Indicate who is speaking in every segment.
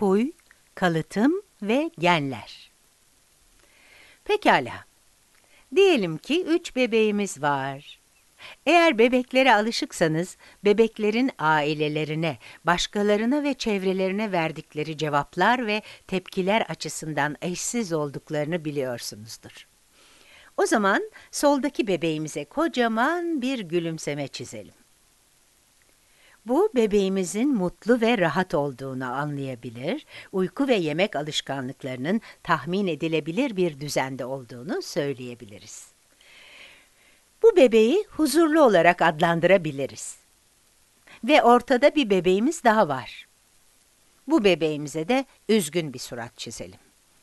Speaker 1: huy, kalıtım ve genler. Pekala, diyelim ki üç bebeğimiz var. Eğer bebeklere alışıksanız, bebeklerin ailelerine, başkalarına ve çevrelerine verdikleri cevaplar ve tepkiler açısından eşsiz olduklarını biliyorsunuzdur. O zaman soldaki bebeğimize kocaman bir gülümseme çizelim. Bu bebeğimizin mutlu ve rahat olduğunu anlayabilir, uyku ve yemek alışkanlıklarının tahmin edilebilir bir düzende olduğunu söyleyebiliriz. Bu bebeği huzurlu olarak adlandırabiliriz. Ve ortada bir bebeğimiz daha var. Bu bebeğimize de üzgün bir surat çizelim.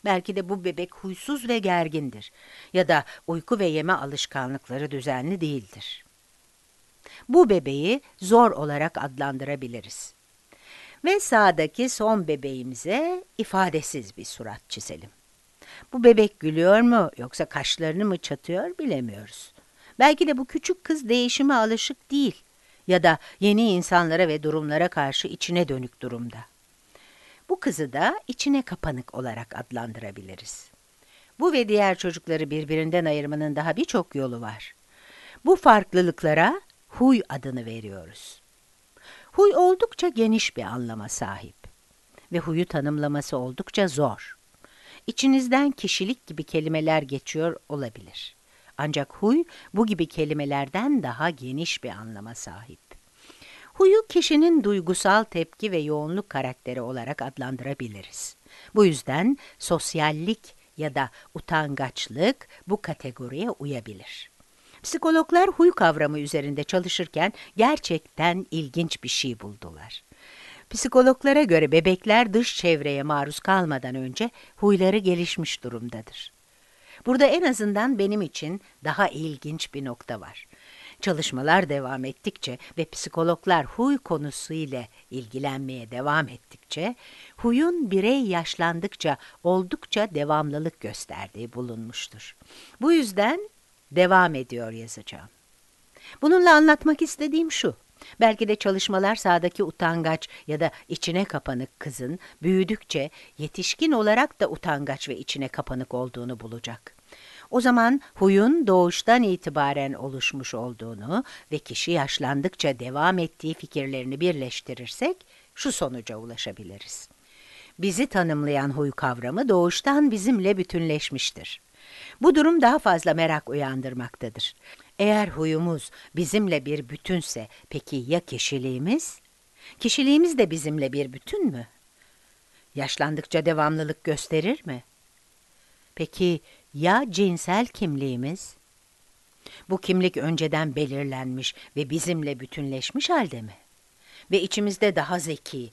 Speaker 1: Belki de bu bebek huysuz ve gergindir ya da uyku ve yeme alışkanlıkları düzenli değildir. Bu bebeği zor olarak adlandırabiliriz. Ve sağdaki son bebeğimize ifadesiz bir surat çizelim. Bu bebek gülüyor mu yoksa kaşlarını mı çatıyor bilemiyoruz. Belki de bu küçük kız değişime alışık değil ya da yeni insanlara ve durumlara karşı içine dönük durumda. Bu kızı da içine kapanık olarak adlandırabiliriz. Bu ve diğer çocukları birbirinden ayırmanın daha birçok yolu var. Bu farklılıklara huy adını veriyoruz. Huy oldukça geniş bir anlama sahip ve huyu tanımlaması oldukça zor. İçinizden kişilik gibi kelimeler geçiyor olabilir. Ancak huy bu gibi kelimelerden daha geniş bir anlama sahip. Huyu kişinin duygusal tepki ve yoğunluk karakteri olarak adlandırabiliriz. Bu yüzden sosyallik ya da utangaçlık bu kategoriye uyabilir. Psikologlar huy kavramı üzerinde çalışırken gerçekten ilginç bir şey buldular. Psikologlara göre bebekler dış çevreye maruz kalmadan önce huyları gelişmiş durumdadır. Burada en azından benim için daha ilginç bir nokta var. Çalışmalar devam ettikçe ve psikologlar huy konusu ile ilgilenmeye devam ettikçe, huyun birey yaşlandıkça oldukça devamlılık gösterdiği bulunmuştur. Bu yüzden devam ediyor yazacağım. Bununla anlatmak istediğim şu. Belki de çalışmalar sağdaki utangaç ya da içine kapanık kızın büyüdükçe yetişkin olarak da utangaç ve içine kapanık olduğunu bulacak. O zaman huyun doğuştan itibaren oluşmuş olduğunu ve kişi yaşlandıkça devam ettiği fikirlerini birleştirirsek şu sonuca ulaşabiliriz. Bizi tanımlayan huy kavramı doğuştan bizimle bütünleşmiştir. Bu durum daha fazla merak uyandırmaktadır. Eğer huyumuz bizimle bir bütünse, peki ya kişiliğimiz? Kişiliğimiz de bizimle bir bütün mü? Yaşlandıkça devamlılık gösterir mi? Peki ya cinsel kimliğimiz? Bu kimlik önceden belirlenmiş ve bizimle bütünleşmiş halde mi? Ve içimizde daha zeki,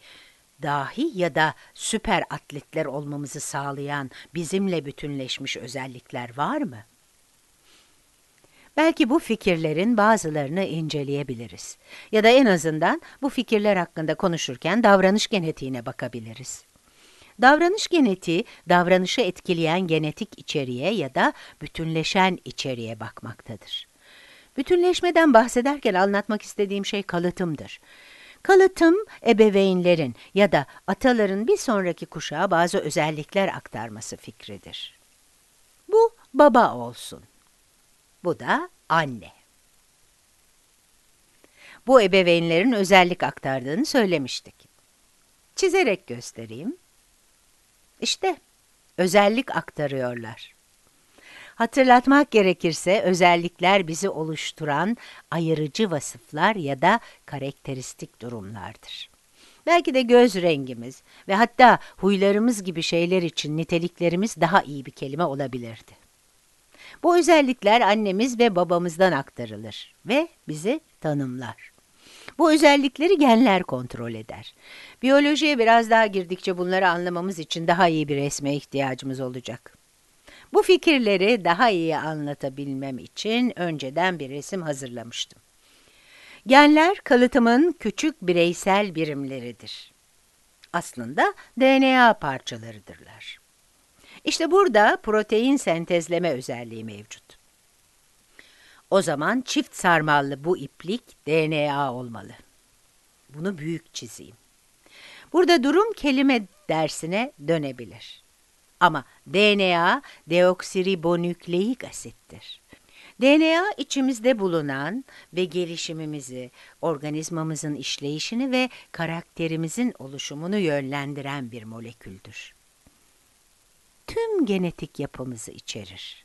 Speaker 1: dahi ya da süper atletler olmamızı sağlayan bizimle bütünleşmiş özellikler var mı? Belki bu fikirlerin bazılarını inceleyebiliriz ya da en azından bu fikirler hakkında konuşurken davranış genetiğine bakabiliriz. Davranış genetiği, davranışı etkileyen genetik içeriğe ya da bütünleşen içeriğe bakmaktadır. Bütünleşmeden bahsederken anlatmak istediğim şey kalıtımdır. Kalıtım, ebeveynlerin ya da ataların bir sonraki kuşağa bazı özellikler aktarması fikridir. Bu baba olsun. Bu da anne. Bu ebeveynlerin özellik aktardığını söylemiştik. Çizerek göstereyim. İşte özellik aktarıyorlar. Hatırlatmak gerekirse özellikler bizi oluşturan ayırıcı vasıflar ya da karakteristik durumlardır. Belki de göz rengimiz ve hatta huylarımız gibi şeyler için niteliklerimiz daha iyi bir kelime olabilirdi. Bu özellikler annemiz ve babamızdan aktarılır ve bizi tanımlar. Bu özellikleri genler kontrol eder. Biyolojiye biraz daha girdikçe bunları anlamamız için daha iyi bir resme ihtiyacımız olacak. Bu fikirleri daha iyi anlatabilmem için önceden bir resim hazırlamıştım. Genler kalıtımın küçük bireysel birimleridir. Aslında DNA parçalarıdırlar. İşte burada protein sentezleme özelliği mevcut. O zaman çift sarmallı bu iplik DNA olmalı. Bunu büyük çizeyim. Burada durum kelime dersine dönebilir. Ama DNA deoksiribonükleik asittir. DNA içimizde bulunan ve gelişimimizi, organizmamızın işleyişini ve karakterimizin oluşumunu yönlendiren bir moleküldür. Tüm genetik yapımızı içerir.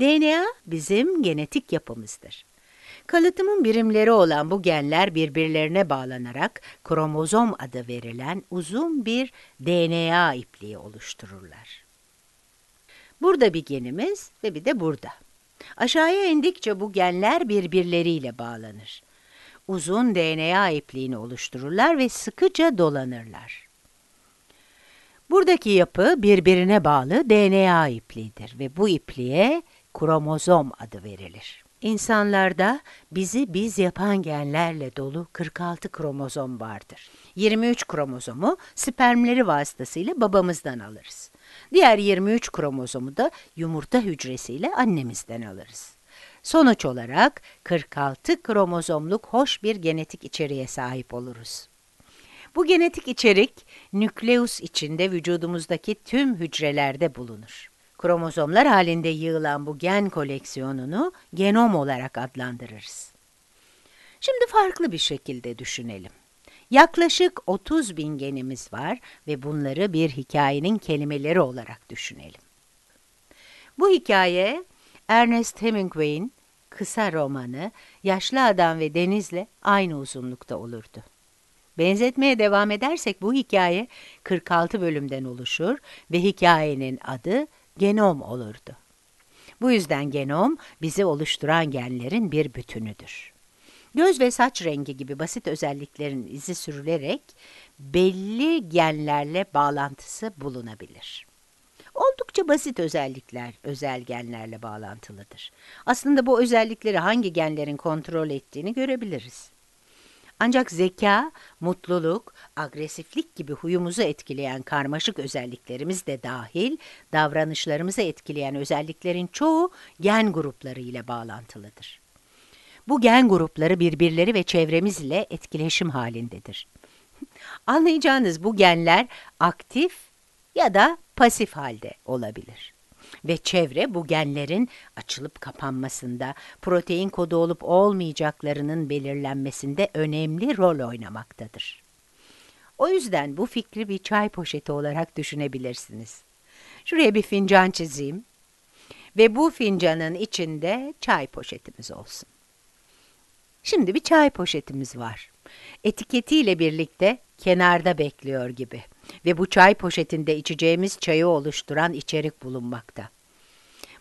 Speaker 1: DNA bizim genetik yapımızdır. Kalıtımın birimleri olan bu genler birbirlerine bağlanarak kromozom adı verilen uzun bir DNA ipliği oluştururlar. Burada bir genimiz ve bir de burada. Aşağıya indikçe bu genler birbirleriyle bağlanır. Uzun DNA ipliğini oluştururlar ve sıkıca dolanırlar. Buradaki yapı birbirine bağlı DNA ipliğidir ve bu ipliğe kromozom adı verilir. İnsanlarda bizi biz yapan genlerle dolu 46 kromozom vardır. 23 kromozomu spermleri vasıtasıyla babamızdan alırız. Diğer 23 kromozomu da yumurta hücresiyle annemizden alırız. Sonuç olarak 46 kromozomluk hoş bir genetik içeriğe sahip oluruz. Bu genetik içerik nükleus içinde vücudumuzdaki tüm hücrelerde bulunur. Kromozomlar halinde yığılan bu gen koleksiyonunu genom olarak adlandırırız. Şimdi farklı bir şekilde düşünelim. Yaklaşık 30 bin genimiz var ve bunları bir hikayenin kelimeleri olarak düşünelim. Bu hikaye Ernest Hemingway'in kısa romanı Yaşlı Adam ve Deniz'le aynı uzunlukta olurdu. Benzetmeye devam edersek bu hikaye 46 bölümden oluşur ve hikayenin adı genom olurdu. Bu yüzden genom bizi oluşturan genlerin bir bütünüdür. Göz ve saç rengi gibi basit özelliklerin izi sürülerek belli genlerle bağlantısı bulunabilir. Oldukça basit özellikler özel genlerle bağlantılıdır. Aslında bu özellikleri hangi genlerin kontrol ettiğini görebiliriz. Ancak zeka, mutluluk, agresiflik gibi huyumuzu etkileyen karmaşık özelliklerimiz de dahil, davranışlarımızı etkileyen özelliklerin çoğu gen grupları ile bağlantılıdır. Bu gen grupları birbirleri ve çevremizle etkileşim halindedir. Anlayacağınız bu genler aktif ya da pasif halde olabilir. Ve çevre bu genlerin açılıp kapanmasında, protein kodu olup olmayacaklarının belirlenmesinde önemli rol oynamaktadır. O yüzden bu fikri bir çay poşeti olarak düşünebilirsiniz. Şuraya bir fincan çizeyim ve bu fincanın içinde çay poşetimiz olsun. Şimdi bir çay poşetimiz var. Etiketiyle birlikte kenarda bekliyor gibi ve bu çay poşetinde içeceğimiz çayı oluşturan içerik bulunmakta.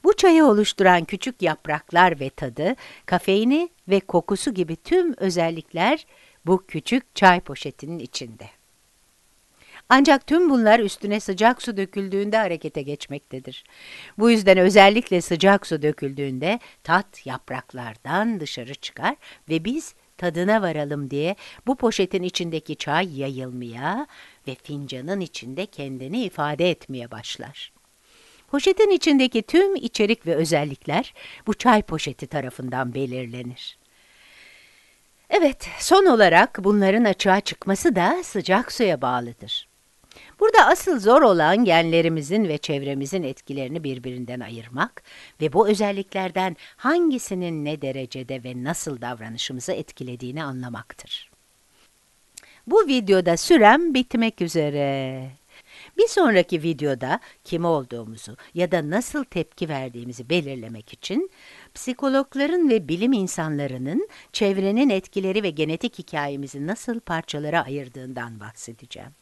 Speaker 1: Bu çayı oluşturan küçük yapraklar ve tadı, kafeini ve kokusu gibi tüm özellikler bu küçük çay poşetinin içinde. Ancak tüm bunlar üstüne sıcak su döküldüğünde harekete geçmektedir. Bu yüzden özellikle sıcak su döküldüğünde tat yapraklardan dışarı çıkar ve biz tadına varalım diye bu poşetin içindeki çay yayılmaya ve fincanın içinde kendini ifade etmeye başlar. Poşetin içindeki tüm içerik ve özellikler bu çay poşeti tarafından belirlenir. Evet, son olarak bunların açığa çıkması da sıcak suya bağlıdır. Burada asıl zor olan genlerimizin ve çevremizin etkilerini birbirinden ayırmak ve bu özelliklerden hangisinin ne derecede ve nasıl davranışımızı etkilediğini anlamaktır. Bu videoda sürem bitmek üzere. Bir sonraki videoda kim olduğumuzu ya da nasıl tepki verdiğimizi belirlemek için psikologların ve bilim insanlarının çevrenin etkileri ve genetik hikayemizi nasıl parçalara ayırdığından bahsedeceğim.